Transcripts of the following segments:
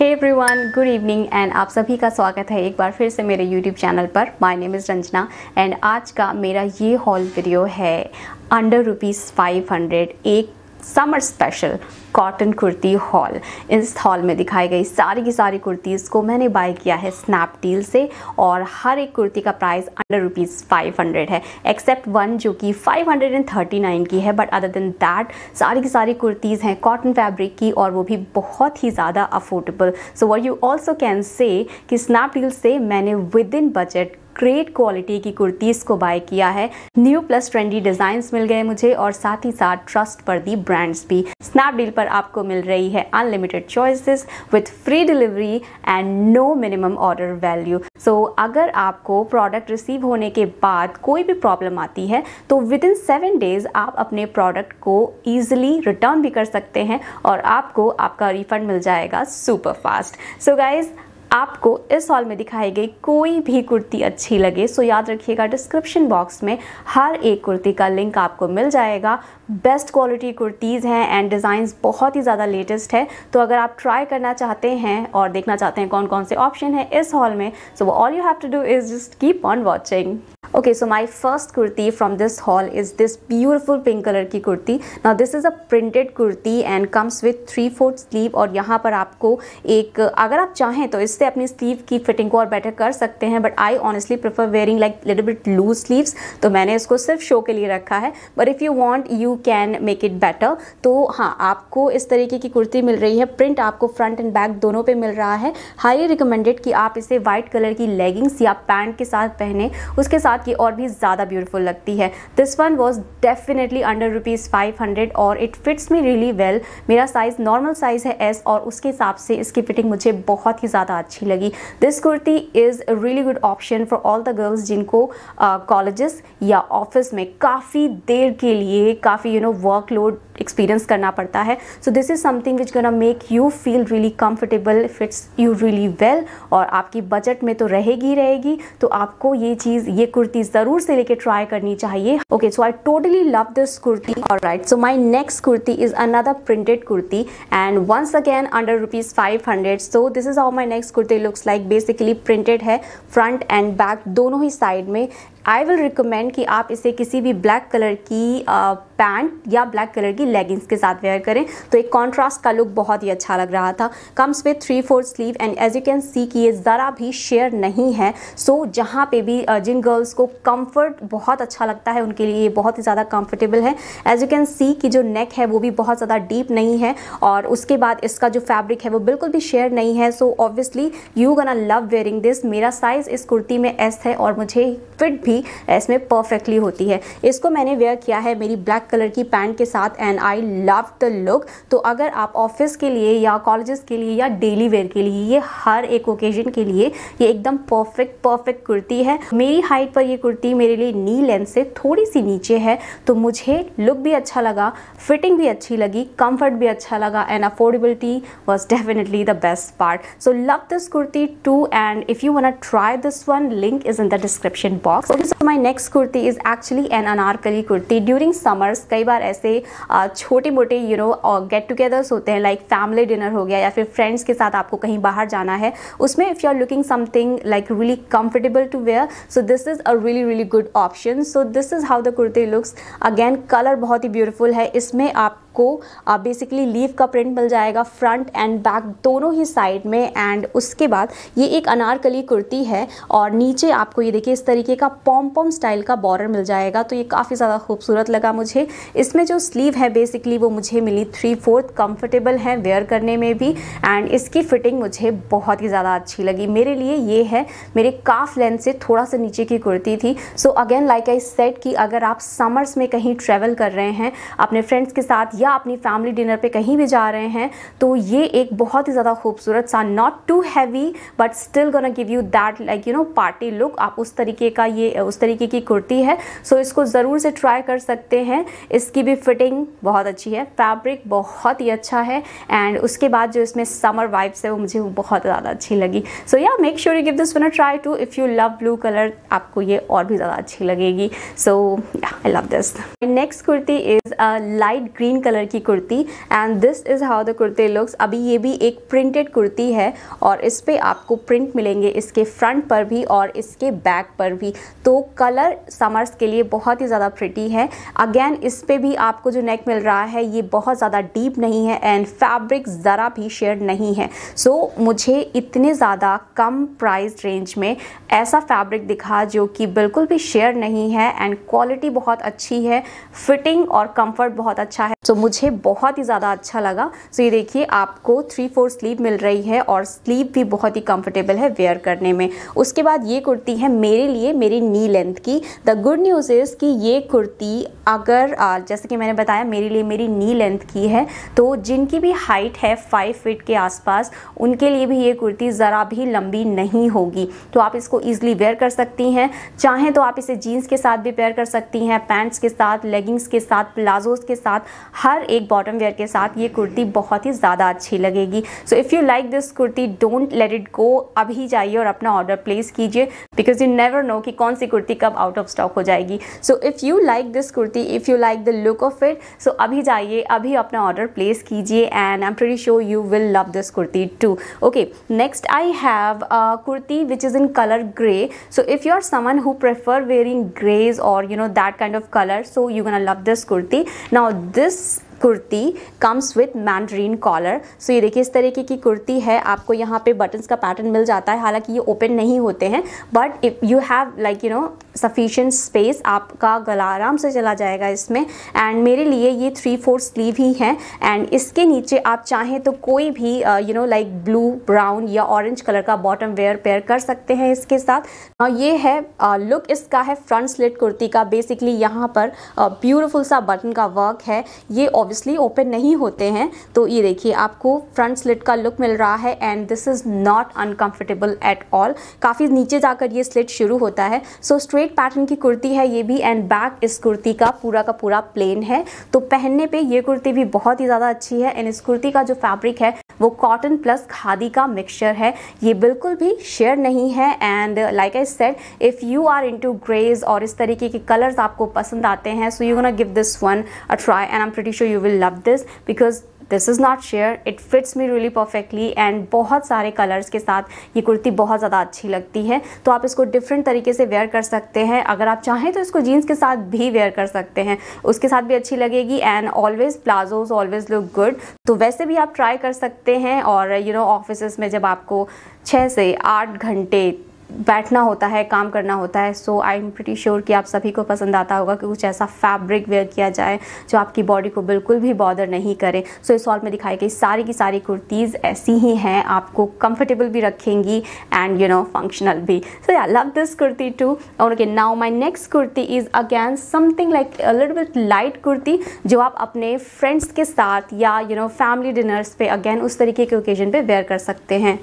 Hey everyone good evening and आप सभी का स्वागत है एक बार फिर से मेरे यूट्यूब चैनल पर my name is Ranjana and आज का मेरा ये हॉल वीडियो है अंडर रुपीज़ फाइव हंड्रेड एक summer special cotton kurti haul इस हॉल में दिखाई गई सारी की सारी कुर्तीज़ को मैंने बाय किया है स्नैपडील से और हर एक कुर्ती का price under rupees five hundred है एक्सेप्ट वन जो कि five hundred and thirty nine की है बट अदर देन दैट सारी की सारी कुर्तीज़ हैं कॉटन फैब्रिक की और वो भी बहुत ही ज़्यादा affordable so what you also can say कि स्नैपडील से मैंने within budget great quality की कुर्तीज़ को बाय किया है न्यू प्लस ट्रेंडी डिज़ाइंस मिल गए मुझे और साथ ही साथ ट्रस्ट पर दी ब्रांड्स भी स्नैपडील पर आपको मिल रही है unlimited choices with free delivery and no minimum order value so अगर आपको प्रोडक्ट रिसीव होने के बाद कोई भी प्रॉब्लम आती है तो विद इन सेवन डेज़ आप अपने प्रोडक्ट को ईजिली रिटर्न भी कर सकते हैं और आपको आपका रिफंड मिल जाएगा सुपर फास्ट सो गाइज़ आपको इस हॉल में दिखाई गई कोई भी कुर्ती अच्छी लगे सो याद रखिएगा डिस्क्रिप्शन बॉक्स में हर एक कुर्ती का लिंक आपको मिल जाएगा बेस्ट क्वालिटी कुर्तीज़ हैं एंड डिज़ाइंस बहुत ही ज़्यादा लेटेस्ट है तो अगर आप ट्राई करना चाहते हैं और देखना चाहते हैं कौन कौन से ऑप्शन है इस हॉल में so all you have to do is just keep on watching okay so my first kurti from this haul is this beautiful pink colour की कुर्ती ना this is a printed kurti and comes with three fourth sleeve और यहाँ पर आपको एक अगर आप चाहें तो इससे अपनी स्लीव की फिटिंग को और बेटर कर सकते हैं but I honestly prefer wearing like little bit loose sleeves तो मैंने इसको सिर्फ शो के लिए रखा है but if you want you can make it better तो हाँ आपको इस तरीके की कुर्ती मिल रही है प्रिंट आपको फ्रंट एंड बैक दोनों पर मिल रहा है हाईली रिकमेंडेड कि आप इसे वाइट कलर की लेगिंग्स या पैंट के साथ पहने उसके साथ की और भी ज़्यादा ब्यूटीफुल लगती है this one was definitely under rupees five hundred और it fits me really well मेरा साइज़ नॉर्मल साइज़ है एस और उसके हिसाब से इसकी फिटिंग मुझे बहुत ही ज़्यादा अच्छी लगी this kurti is really good option for all the girls जिनको कॉलेजेस uh, या ऑफिस में काफ़ी देर के लिए काफ़ी यू नो वर्कलोड एक्सपीरियंस करना पड़ता है so this is something which gonna make you feel really comfortable fits you really well और आपकी बजट में तो रहेगी रहेगी तो आपको ये चीज़ ये कुर्ती कुर्ती जरूर से लेके ट्राई करनी चाहिए okay so I totally love this kurti और right so my next kurti is another printed kurti and once again under rupees five hundred so this is how my next kurti looks like basically printed है front and back दोनों ही side में I will recommend कि आप इसे किसी भी black colour की पैंट uh, या ब्लैक कलर की लेगिंग्स के साथ वेयर करें तो एक कॉन्ट्रास्ट का लुक बहुत ही अच्छा लग रहा था comes with three four sleeve and as you can see कि ये ज़रा भी शेयर नहीं है सो so, जहाँ पे भी uh, जिन गर्ल्स को कम्फ़र्ट बहुत अच्छा लगता है उनके लिए ये बहुत ही ज़्यादा कम्फर्टेबल है एज यू कैन सी कि जो नेक है वो भी बहुत ज़्यादा डीप नहीं है और उसके बाद इसका जो फैब्रिक है वो बिल्कुल भी शेयर नहीं है so obviously you gonna love wearing this मेरा साइज़ इस कुर्ती में एस है और मुझे फिट भी भी इसमें परफेक्टली होती है इसको मैंने वेयर किया है मेरी ब्लैक कलर की पैंट के साथ and I love the look तो अगर आप ऑफिस के लिए या कॉलेजेस के लिए या डेली वेयर के लिए ये हर एक ओकेजन के लिए ये एकदम परफेक्ट परफेक्ट कुर्ती है मेरी हाइट पर ये कुर्ती मेरे लिए नी लेंथ से थोड़ी सी नीचे है तो मुझे लुक भी अच्छा लगा फिटिंग भी अच्छी लगी कंफर्ट भी अच्छा लगा and affordability was definitely the best part so love this kurti too and if you want try this one link is in the description box okay so my next kurti is actually an Anarkali kurti during summers कई बार ऐसे छोटे मोटे you know get togethers होते हैं like family dinner हो गया या फिर फ्रेंड्स के साथ आपको कहीं बाहर जाना है उसमें if you are looking something like really comfortable to wear so this is a really really good option so this is how the kurti looks again colour बहुत ही ब्यूटिफुल है इसमें आप आपको बेसिकली लीव का प्रिंट मिल जाएगा फ्रंट एंड बैक दोनों ही साइड में एंड उसके बाद ये एक अनारकली कुर्ती है और नीचे आपको ये देखिए इस तरीके का पॉम पॉम स्टाइल का बॉर्डर मिल जाएगा तो ये काफ़ी ज़्यादा खूबसूरत लगा मुझे इसमें जो स्लीव है बेसिकली वो मुझे मिली थ्री फोर्थ कम्फर्टेबल है वेयर करने में भी एंड इसकी फिटिंग मुझे बहुत ही ज़्यादा अच्छी लगी मेरे लिए ये है मेरे काफ लेंथ से थोड़ा सा नीचे की कुर्ती थी so again like I said कि अगर आप समर्स में कहीं ट्रेवल कर रहे हैं अपने फ्रेंड्स के साथ या अपनी फैमिली डिनर पे कहीं भी जा रहे हैं तो ये एक बहुत ही ज़्यादा खूबसूरत सा not too heavy but still gonna give you that like you know party look आप उस तरीके का ये उस तरीके की कुर्ती है सो so इसको ज़रूर से ट्राई कर सकते हैं इसकी भी फिटिंग बहुत अच्छी है फैब्रिक बहुत ही अच्छा है एंड उसके बाद जो इसमें समर वाइब्स है वो मुझे बहुत ज़्यादा अच्छी लगी सो या make sure you give this one try too if you love blue colour आपको ये और भी ज़्यादा अच्छी लगेगी so I love this next kurti is a light green colour colour की kurti and this is how the कुर्ते लुक्स अभी ये भी एक प्रिंटेड कुर्ती है और इस पर आपको प्रिंट मिलेंगे इसके फ्रंट पर भी और इसके बैक पर भी तो कलर समर्स के लिए बहुत ही ज़्यादा प्रिटी है अगेन इस पर भी आपको जो नेक मिल रहा है ये बहुत ज़्यादा डीप नहीं है एंड फैब्रिक ज़रा भी शेयर नहीं है सो so, मुझे इतने ज़्यादा कम प्राइस रेंज में ऐसा फैब्रिक दिखा जो कि बिल्कुल भी शेयर नहीं है एंड क्वालिटी बहुत अच्छी है फिटिंग और कंफर्ट बहुत अच्छा है सो so, मुझे बहुत ही ज़्यादा अच्छा लगा सो so, ये देखिए आपको थ्री फोर स्लीव मिल रही है और स्लीव भी बहुत ही कंफर्टेबल है वेयर करने में उसके बाद ये कुर्ती है मेरे लिए मेरी नी लेंथ की द गुड न्यूज़ इज़ कि ये कुर्ती अगर जैसे कि मैंने बताया मेरे लिए मेरी नी लेंथ की है तो जिनकी भी हाइट है फाइव फिट के आसपास उनके लिए भी ये कुर्ती ज़रा भी लंबी नहीं होगी तो आप इसको ईजिली वेयर कर सकती हैं चाहें तो आप इसे जीन्स के साथ भी पेयर कर सकती हैं पैंट्स के साथ लेगिंग्स के साथ प्लाजोज़ के साथ हर एक बॉटम वेयर के साथ ये कुर्ती बहुत ही ज़्यादा अच्छी लगेगी so if you like this kurti don't let it go अभी जाइए और अपना ऑर्डर प्लेस कीजिए बिकॉज यू नेवर नो कि कौन सी कुर्ती कब आउट ऑफ स्टॉक हो जाएगी so if you like this kurti if you like the look of it so अभी जाइए अभी अपना ऑर्डर प्लेस कीजिए and I am pretty sure you will love this kurti too okay next I have kurti which is in colour grey so if you are someone who prefer wearing greys और you know that kind of colour so you can love this kurti now this Beijos! Kurti comes with mandarin collar so ये देखिए इस तरीके की कुर्ती है आपको यहाँ पे बटन्स का पैटर्न मिल जाता है हालांकि ये ओपन नहीं होते हैं but if you have like you know sufficient space आपका गला आराम से चला जाएगा इसमें एंड मेरे लिए ये थ्री फोर स्लीव ही हैं एंड इसके नीचे आप चाहें तो कोई भी you know like blue brown या ऑरेंज कलर का बॉटम वेयर पेयर कर सकते हैं इसके साथ और हाँ, ये है आ, uh, लुक इसका है फ्रंट स्लिट कुर्ती का बेसिकली यहाँ पर ब्यूटीफुल uh, सा बटन का वर्क है ये ऑब्वियसली ओपन नहीं होते हैं तो ये देखिए आपको फ्रंट स्लिट का लुक मिल रहा है and this is not uncomfortable at all काफ़ी नीचे जाकर ये स्लिट शुरू होता है सो स्ट्रेट पैटर्न की कुर्ती है ये भी एंड बैक इस कुर्ती का पूरा का पूरा प्लेन है तो पहनने पर ये कुर्ती भी बहुत ही ज़्यादा अच्छी है एंड इस कुर्ती का जो फैब्रिक है वो कॉटन प्लस खादी का मिक्सचर है ये बिल्कुल भी शेयर नहीं है and like I said if you are into greys और इस तरीके के कलर्स आपको पसंद आते हैं so you gonna give this one a try and I am pretty sure you will love this because this is not sheer it fits me really perfectly and बहुत सारे कलर्स के साथ ये कुर्ती बहुत ज़्यादा अच्छी लगती है तो आप इसको डिफरेंट तरीके से वेयर कर सकते हैं अगर आप चाहें तो इसको जीन्स के साथ भी वेयर कर सकते हैं उसके साथ भी अच्छी लगेगी and always palazzos always look good तो वैसे भी आप ट्राई कर सकते हैं और यू नो ऑफिस में जब आपको छः से आठ घंटे बैठना होता है काम करना होता है so I am pretty sure कि आप सभी को पसंद आता होगा कि कुछ ऐसा फैब्रिक वेयर किया जाए जो आपकी बॉडी को बिल्कुल भी बॉदर नहीं करे सो so, इस हॉल में दिखाई गई सारी की सारी कुर्तीज़ ऐसी ही हैं आपको कंफर्टेबल भी रखेंगी एंड यू नो फंक्शनल भी so I love this kurti too और okay now my next kurti is again something like little with light kurti जो आप अपने फ्रेंड्स के साथ या यू नो फैमिली डिनर्स पे अगैन उस तरीके के ओकेजन पे वेयर कर सकते हैं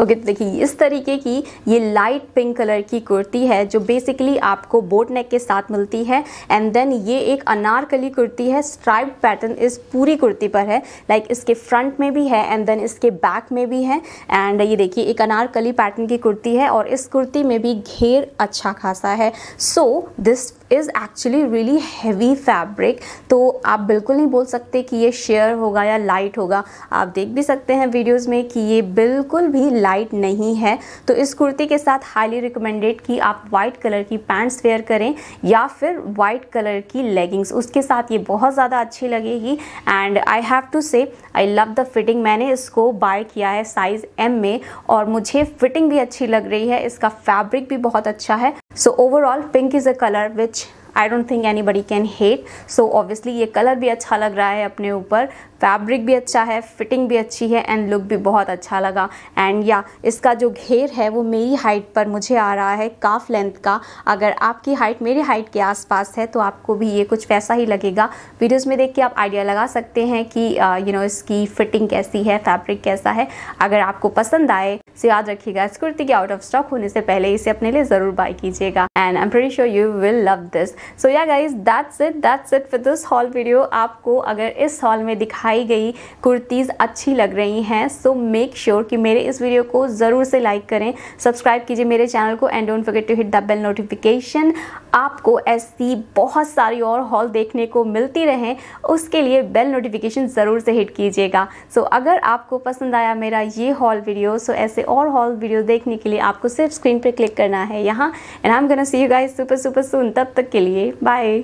ओके तो देखिए इस तरीके की ये लाइट पिंक कलर की कुर्ती है जो बेसिकली आपको बोट नेक के साथ मिलती है एंड देन ये एक अनारकली कुर्ती है स्ट्राइप पैटर्न इस पूरी कुर्ती पर है लाइक like इसके फ्रंट में भी है एंड देन इसके बैक में भी है एंड ये देखिए एक अनारकली पैटर्न की कुर्ती है और इस कुर्ती में भी घेर अच्छा खासा है so this is actually really heavy fabric तो आप बिल्कुल नहीं बोल सकते कि ये शेयर होगा या लाइट होगा आप देख भी सकते हैं वीडियोज़ में कि ये बिल्कुल भी लाइट नहीं है तो इस कुर्ती के साथ हाईली रिकमेंडेड कि आप वाइट कलर की पैंट्स वेयर करें या फिर वाइट कलर की लेगिंग्स उसके साथ ये बहुत ज़्यादा अच्छी लगेगी एंड आई हैव टू से आई लव द फिटिंग मैंने इसको बाय किया है साइज़ एम में और मुझे फिटिंग भी अच्छी लग रही है इसका फैब्रिक भी बहुत अच्छा है So overall pink is a color which I don't think anybody can hate so obviously ये कलर भी अच्छा लग रहा है अपने ऊपर फैब्रिक भी अच्छा है फिटिंग भी अच्छी है एंड लुक भी बहुत अच्छा लगा एंड या yeah, इसका जो घेर है वो मेरी हाइट पर मुझे आ रहा है काफ लेंथ का अगर आपकी हाइट मेरी हाइट के आसपास है तो आपको भी ये कुछ वैसा ही लगेगा वीडियोज़ में देख के आप आइडिया लगा सकते हैं कि you uh, know you know, इसकी फिटिंग कैसी है फैब्रिक कैसा है अगर आपको पसंद आए तो याद रखिएगा इस कुर्ती के आउट ऑफ स्टॉक होने से पहले इसे अपने लिए ज़रूर बाय कीजिएगा and I am pretty sure you will love this so या guys that's it that's it for this whole video आपको अगर इस हॉल में दिखाई गई कुर्तीज़ अच्छी लग रही हैं सो मेक श्योर कि मेरे इस वीडियो को ज़रूर से लाइक करें सब्सक्राइब कीजिए मेरे चैनल को and don't forget to hit the bell notification आपको ऐसी बहुत सारी और हॉल देखने को मिलती रहें उसके लिए बेल नोटिफिकेशन ज़रूर से हिट कीजिएगा सो so, अगर आपको पसंद आया मेरा ये हॉल वीडियो सो so ऐसे और हॉल वीडियो देखने के लिए आपको सिर्फ स्क्रीन पर क्लिक करना है यहाँ and I am gonna see you guys super super soon तब तक के लिए लिए बाय